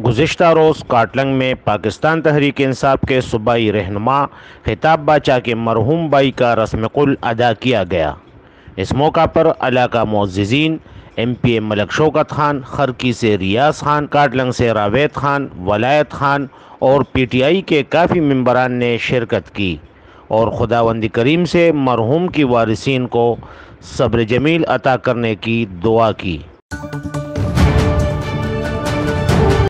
गुज्त रोज़ काटलंग में पाकिस्तान तहरीक इंसाफ के सूबाई रहनमा खिताब बाचा के मरहूम बाई का रस्म कुल अदा किया गया इस मौका पर अलाका मोजीन M P A Malik Shaukat Khan खरकी से रियाज खान काटलंग से रावेद खान वलायत खान और पी टी आई के काफ़ी मम्बरान ने शिरकत की और खुदावंदी करीम से मरहूम की वारसिन को सब्र जमील अता करने की दुआ की